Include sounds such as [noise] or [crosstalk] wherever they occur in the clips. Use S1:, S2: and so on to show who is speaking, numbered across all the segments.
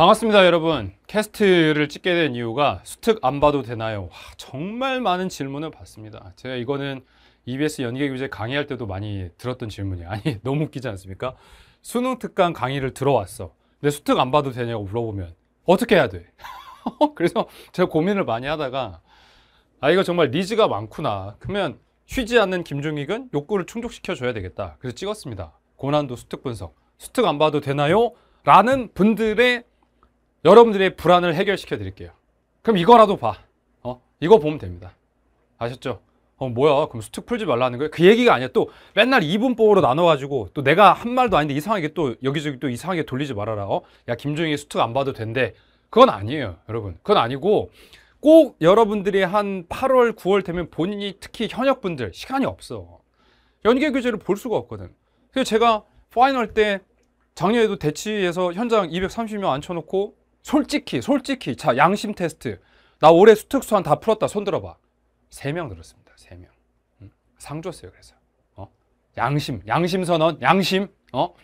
S1: 반갑습니다 여러분 캐스트를 찍게 된 이유가 수특 안 봐도 되나요? 와, 정말 많은 질문을 받습니다 제가 이거는 EBS 연계 교재 강의할 때도 많이 들었던 질문이 아니 [laughs] 너무 웃기지 않습니까? 수능 특강 강의를 들어왔어 근데 수특 안 봐도 되냐고 물어보면 어떻게 해야 돼? [laughs] 그래서 제가 고민을 많이 하다가 아 이거 정말 니즈가 많구나 그러면 쉬지 않는 김종익은 욕구를 충족시켜 줘야 되겠다 그래서 찍었습니다 고난도 수특 분석 수특 안 봐도 되나요? 라는 분들의 여러분들의 불안을 해결시켜 드릴게요. 그럼 이거라도 봐. 어, 이거 보면 됩니다. 아셨죠? 어, 뭐야. 그럼 수특 풀지 말라는 거예요? 그 얘기가 아니야. 또 맨날 이분법으로 나눠가지고 또 내가 한 말도 아닌데 이상하게 또 여기저기 또 이상하게 돌리지 말아라. 어? 야, 김종인이 수특 안 봐도 된대. 그건 아니에요, 여러분. 그건 아니고 꼭 여러분들이 한 8월, 9월 되면 본인이 특히 현역분들 시간이 없어. 연계 교재를 볼 수가 없거든. 그래서 제가 파이널 때 작년에도 대치에서 현장 230명 앉혀놓고 솔직히 솔직히 자 양심 테스트 나 올해 수특수한 다 풀었다 손 들어봐 세 명 들었습니다 세명상 줬어요 그래서 어? 양심 양심 선언 양심 어?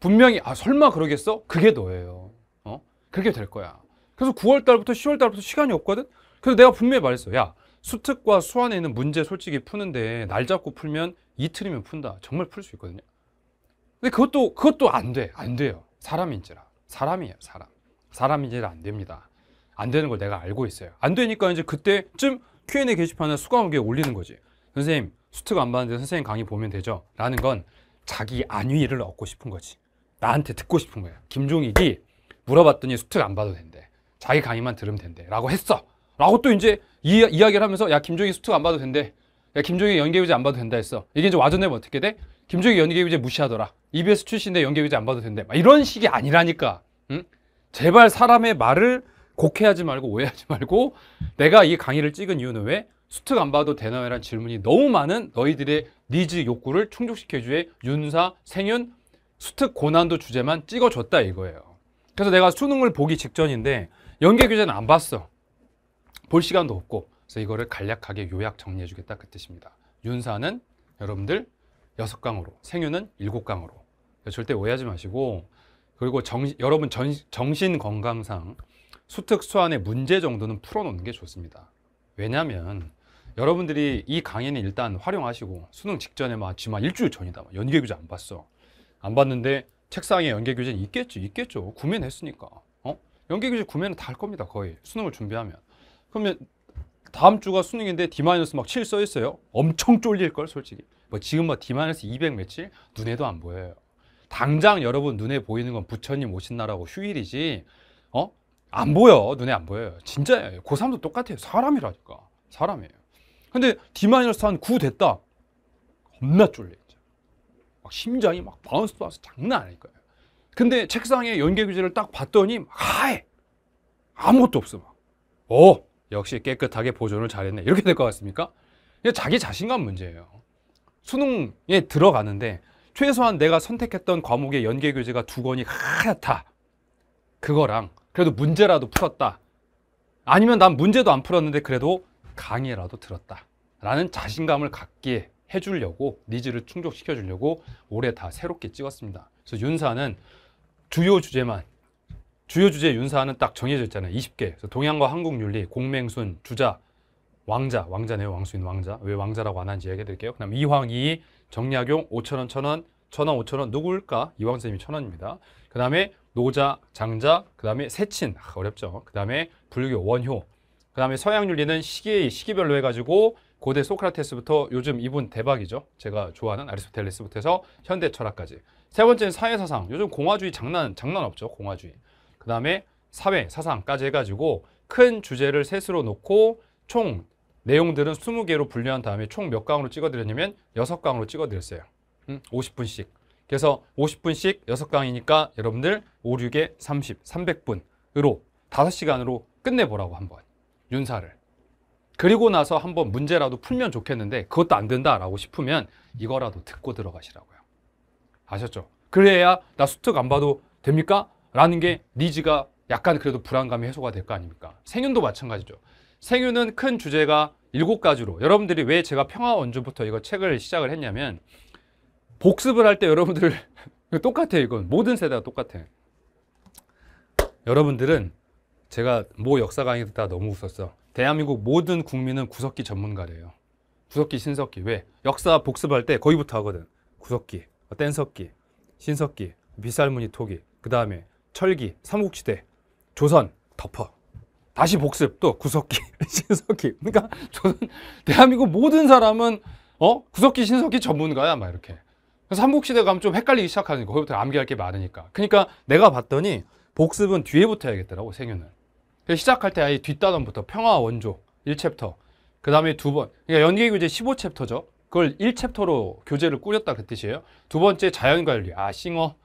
S1: 분명히 아 설마 그러겠어? 그게 너예요 어? 그게 될 거야 그래서 9월달부터 10월달부터 시간이 없거든 그래서 내가 분명히 말했어 야 수특과 수안에 있는 문제 솔직히 푸는데 날 잡고 풀면 이틀이면 푼다 정말 풀 수 있거든요 근데 그것도 그것도 안돼안 돼요 사람인지라 사람이에요 사람 사람이 일안 됩니다. 안 되는 걸 내가 알고 있어요. 안 되니까 이제 그때쯤 Q&A 게시판에 수강하게 올리는 거지. 선생님, 수특 안 봤는데 선생님 강의 보면 되죠? 라는 건 자기 안위를 얻고 싶은 거지. 나한테 듣고 싶은 거예요. 김종익이 물어봤더니 수특 안 봐도 된대. 자기 강의만 들으면 된대. 라고 했어. 라고 또 이제 이, 이야기를 하면서 야, 김종익 수특 안 봐도 된대. 야, 김종익 연계위제 안 봐도 된다 했어. 이게 이제 와전되면 어떻게 돼? 김종익 연계위제 무시하더라. EBS 출신인데 연계위제 안 봐도 된대. 막 이런 식이 아니라니까. 응? 제발 사람의 말을 곡해하지 말고 오해하지 말고 내가 이 강의를 찍은 이유는 왜? 수특 안 봐도 되나요라는 질문이 너무 많은 너희들의 니즈 욕구를 충족시켜주 윤사, 생윤, 수특 고난도 주제만 찍어줬다 이거예요. 그래서 내가 수능을 보기 직전인데 연계 교재는 안 봤어. 볼 시간도 없고 그래서 이거를 간략하게 요약 정리해주겠다 그 뜻입니다. 윤사는 여러분들 여 강으로 생윤은 일 강으로 절대 오해하지 마시고 그리고 정, 여러분 전, 정신 건강상 수특수안의 문제 정도는 풀어놓는 게 좋습니다. 왜냐하면 여러분들이 이 강의는 일단 활용하시고 수능 직전에 마지막 일주일 전이다. 연계 교재 안 봤어. 안 봤는데 책상에 연계 교재는 있겠지, 있겠죠. 구매 했으니까. 어? 연계 교재 구매는 다 할 겁니다. 거의 수능을 준비하면. 그러면 다음 주가 수능인데 D 마이너스 막7써 있어요. 엄청 쫄릴 걸 솔직히. 뭐 지금 뭐 D 마이너스 200 며칠 눈에도 안 보여요. 당장 여러분 눈에 보이는 건 부처님 오신 날하고 휴일이지 어? 안 보여 눈에 안 보여요 진짜예요 고3도 똑같아요 사람이라니까 사람이에요 근데 D-1 한9 됐다 겁나 쫄려 이제 막 심장이 막 바운스 바운스 장난 아닐 거예요 근데 책상에 연계 규제를 딱 봤더니 하에 아무것도 없어 막. 오 어, 역시 깨끗하게 보존을 잘했네 이렇게 될 것 같습니까? 자기 자신감 문제예요 수능에 들어가는데 최소한 내가 선택했던 과목의 연계 교재가 두 권이 하얗다. 그거랑 그래도 문제라도 풀었다. 아니면 난 문제도 안 풀었는데 그래도 강의라도 들었다. 라는 자신감을 갖게 해주려고 니즈를 충족시켜 주려고 올해 다 새롭게 찍었습니다. 그래서 윤사는 주요 주제만 주요 주제 윤사는 딱 정해져 있잖아요. 20개. 동양과 한국 윤리, 공맹순, 주자, 왕자, 왕자네요. 왕수인 왕자. 왜 왕자라고 안 하는지 얘기해 드릴게요. 그다음 이황, 이, 정약용, 5천원, 천원, 천원, 오천원 누구일까? 이황 선생님이 천원입니다. 그 다음에 노자, 장자, 그 다음에 세친, 아, 어렵죠. 그 다음에 불교, 원효, 그 다음에 서양윤리는 시기, 시기별로 해가지고 고대 소크라테스부터 요즘 이분 대박이죠. 제가 좋아하는 아리스토텔레스부터 해서 현대 철학까지. 세 번째는 사회사상. 요즘 공화주의 장난, 장난 없죠. 공화주의. 그 다음에 사회, 사상까지 해가지고 큰 주제를 셋으로 놓고 총 내용들은 20개로 분류한 다음에 총 몇 강으로 찍어드렸냐면 6강으로 찍어드렸어요. 음, 50분씩. 그래서 50분씩 6강이니까 여러분들 5, 6에 30, 300분으로 5시간으로 끝내보라고 한번 윤사를. 그리고 나서 한번 문제라도 풀면 좋겠는데 그것도 안 된다라고 싶으면 이거라도 듣고 들어가시라고요. 아셨죠? 그래야 나 수특 안 봐도 됩니까? 라는 게 니즈가 약간 그래도 불안감이 해소가 될 거 아닙니까? 생윤도 마찬가지죠. 생유는 큰 주제가 일곱 가지로 여러분들이 왜 제가 평화 원주부터 이거 책을 시작을 했냐면 복습을 할 때 여러분들 [laughs] 똑같아 요 이건 모든 세대가 똑같아 요 여러분들은 제가 모 역사 강의 도다 너무 웃었어 대한민국 모든 국민은 구석기 전문가래요 구석기 신석기 왜 역사 복습할 때 거기부터 하거든 구석기 뗀석기 신석기 미살무늬 토기 그 다음에 철기 삼국시대 조선 덮어 다시 복습 또 구석기 [laughs] 신석기 그러니까 저는 대한민국 모든 사람은 어 구석기 신석기 전문가야 막 이렇게 그래서 삼국시대 가면 좀 헷갈리기 시작하니까 거기부터 암기할 게 많으니까 그러니까 내가 봤더니 복습은 뒤에부터 해야겠더라고 생윤을 그 시작할 때 아예 뒷단원부터 평화 원조 1챕터 그 다음에 두 번 그러니까 연계 교재 15챕터죠 그걸 1챕터로 교재를 꾸렸다 그 뜻이에요 두 번째 자연관리 아 싱어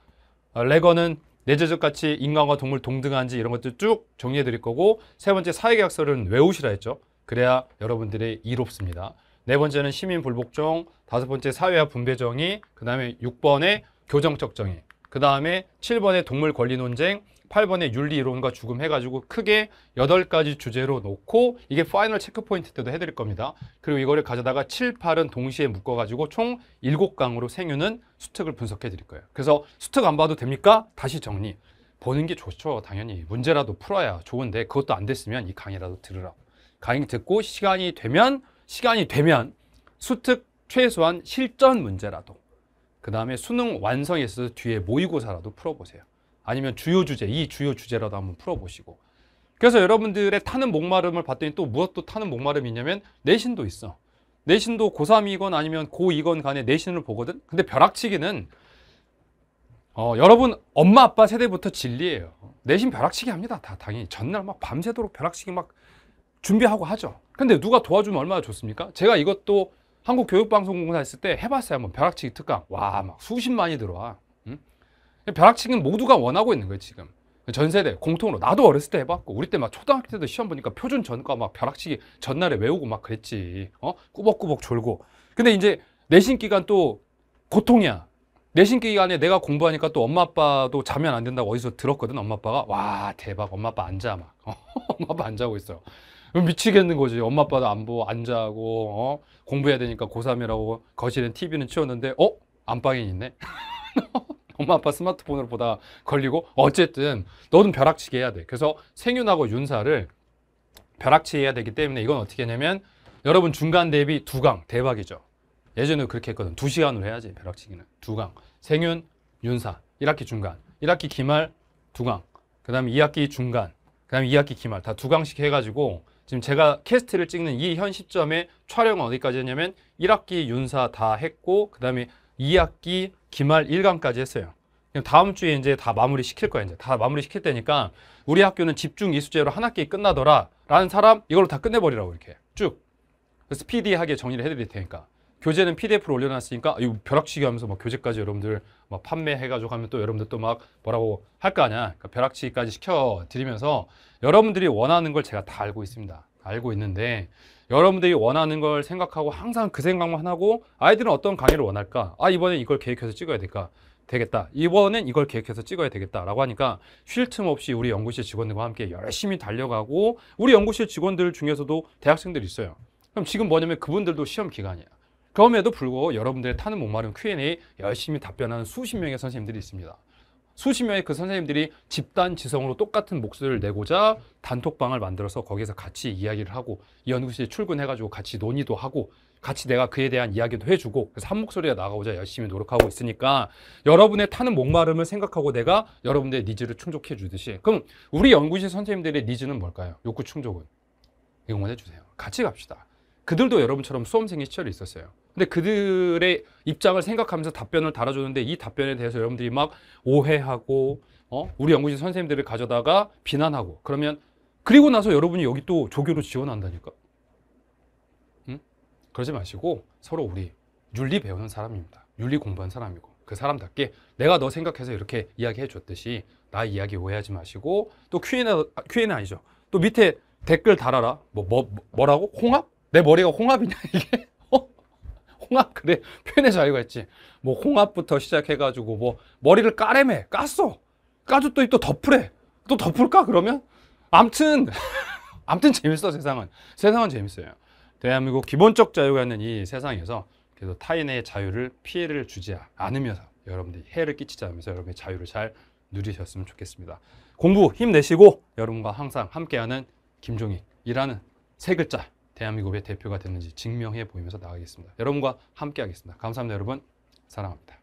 S1: 어, 레거는 내재적 가치, 인간과 동물 동등한지 이런 것들 쭉 정리해 드릴 거고 세 번째 사회계약서는 외우시라 했죠. 그래야 여러분들의 이롭습니다. 네 번째는 시민불복종, 다섯 번째 사회와 분배정의, 그 다음에 6번에 교정적 정의, 그 다음에 7번에 동물 권리 논쟁, 8번의 윤리 이론과 죽음 해가지고 크게 8가지 주제로 놓고 이게 파이널 체크포인트 때도 해드릴 겁니다. 그리고 이거를 가져다가 7, 8은 동시에 묶어가지고 총 7강으로 생유는 수특을 분석해 드릴 거예요. 그래서 수특 안 봐도 됩니까? 다시 정리. 보는 게 좋죠. 당연히. 문제라도 풀어야 좋은데 그것도 안 됐으면 이 강의라도 들으라고. 강의 듣고 시간이 되면 시간이 되면 수특 최소한 실전 문제라도 그 다음에 수능 완성에 있서 뒤에 모의고사라도 풀어보세요. 아니면 주요 주제, 이 주요 주제라도 한번 풀어보시고. 그래서 여러분들의 타는 목마름을 봤더니 또 무엇도 타는 목마름이 있냐면 내신도 있어. 내신도 고3이건 아니면 고2건 간에 내신을 보거든. 근데 벼락치기는 어, 여러분 엄마 아빠 세대부터 진리예요. 내신 벼락치기 합니다. 다 당연히 전날 막 밤새도록 벼락치기 막 준비하고 하죠. 근데 누가 도와주면 얼마나 좋습니까? 제가 이것도 한국교육방송공사 했을 때 해봤어요. 한번 벼락치기 특강. 와, 막 수십만이 들어와. 벼락치기는 모두가 원하고 있는 거예요 지금 전 세대 공통으로 나도 어렸을 때 해봤고 우리 때 막 초등학교 때도 시험 보니까 표준 전과 막 벼락치기 전날에 외우고 막 그랬지 어 꾸벅꾸벅 졸고 근데 이제 내신 기간 또 고통이야 내신 기간에 내가 공부하니까 또 엄마 아빠도 자면 안 된다고 어디서 들었거든 엄마 아빠가 와 대박 엄마 아빠 안 자막 어? [laughs] 엄마 아빠 안 자고 있어요 미치겠는 거지 엄마 아빠도 안 보고 안 자고 어? 공부해야 되니까 고3이라고 거실엔 TV는 치웠는데 어 안방에 있네 [laughs] 엄마 아빠 스마트폰으로 보다 걸리고 어쨌든 너는 벼락치기 해야 돼. 그래서 생윤하고 윤사를 벼락치 기 해야 되기 때문에 이건 어떻게 하냐면 여러분 중간 대비 두 강 대박이죠. 예전에 그렇게 했거든. 두 시간으로 해야지 벼락치기는 두강 생윤 윤사 1학기 중간 1학기 기말 두 강 그다음 에 2학기 중간 그다음 에 2학기 기말 다 두 강씩 해가지고 지금 제가 캐스트를 찍는 이 현 시점에 촬영은 어디까지 했냐면 1학기 윤사 다 했고 그다음에 2학기 기말 1강까지 했어요. 그럼 다음 주에 이제 다 마무리 시킬 거야 이제 다 마무리 시킬 때니까 우리 학교는 집중 이수제로 한 학기 끝나더라라는 사람 이걸로 다 끝내버리라고 이렇게 쭉스피디하게 정리를 해드릴 테니까 교재는 PDF로 올려놨으니까 아, 이거 벼락치기 하면서 막 교재까지 여러분들 막 판매해가지고 하면 또 여러분들 또 막 뭐라고 할 거 아니야 그러니까 벼락치기까지 시켜드리면서 여러분들이 원하는 걸 제가 다 알고 있습니다 알고 있는데 여러분들이 원하는 걸 생각하고 항상 그 생각만 하고 아이들은 어떤 강의를 원할까? 아 이번엔 이걸 계획해서 찍어야 될까? 되겠다. 이번엔 이걸 계획해서 찍어야 되겠다라고 하니까 쉴 틈 없이 우리 연구실 직원들과 함께 열심히 달려가고 우리 연구실 직원들 중에서도 대학생들이 있어요. 그럼 지금 뭐냐면 그분들도 시험 기간이야. 그럼에도 불구하고 여러분들의 타는 목마름 Q&A 열심히 답변하는 수십 명의 선생님들이 있습니다. 수십 명의 그 선생님들이 집단 지성으로 똑같은 목소리를 내고자 단톡방을 만들어서 거기서 같이 이야기를 하고 연구실에 출근해가지고 같이 논의도 하고 같이 내가 그에 대한 이야기도 해주고 그래서 한 목소리가 나가고자 열심히 노력하고 있으니까 여러분의 타는 목마름을 생각하고 내가 여러분들의 니즈를 충족해 주듯이 그럼 우리 연구실 선생님들의 니즈는 뭘까요? 욕구 충족은 응원해 주세요. 같이 갑시다. 그들도 여러분처럼 수험생의 시절이 있었어요. 근데 그들의 입장을 생각하면서 답변을 달아주는데 이 답변에 대해서 여러분들이 막 오해하고 어? 우리 연구진 선생님들을 가져다가 비난하고 그러면 그리고 나서 여러분이 여기 또 조교로 지원한다니까 응? 그러지 마시고 서로 우리 윤리 배우는 사람입니다 윤리 공부한 사람이고 그 사람답게 내가 너 생각해서 이렇게 이야기해 줬듯이 나 이야기 오해하지 마시고 또 Q&A, Q&A 아니죠 또 밑에 댓글 달아라 뭐, 뭐, 뭐라고? 홍합? 내 머리가 홍합이냐 이게 홍합 그래 표현의 자유가 있지 뭐 홍합부터 시작해가지고 뭐 머리를 까래매 깠어 까줬더니 또 덮으래 또 덮을까 그러면 암튼 [laughs] 암튼 재밌어 세상은 세상은 재밌어요 대한민국 기본적 자유가 있는 이 세상에서 그래서 타인의 자유를 피해를 주지 않으면서 여러분들이 해를 끼치지 않으면서 여러분의 자유를 잘 누리셨으면 좋겠습니다 공부 힘내시고 여러분과 항상 함께하는 김종익이라는 세 글자 대한민국의 대표가 됐는지 증명해 보이면서 나가겠습니다. 여러분과 함께 하겠습니다. 감사합니다, 여러분. 사랑합니다.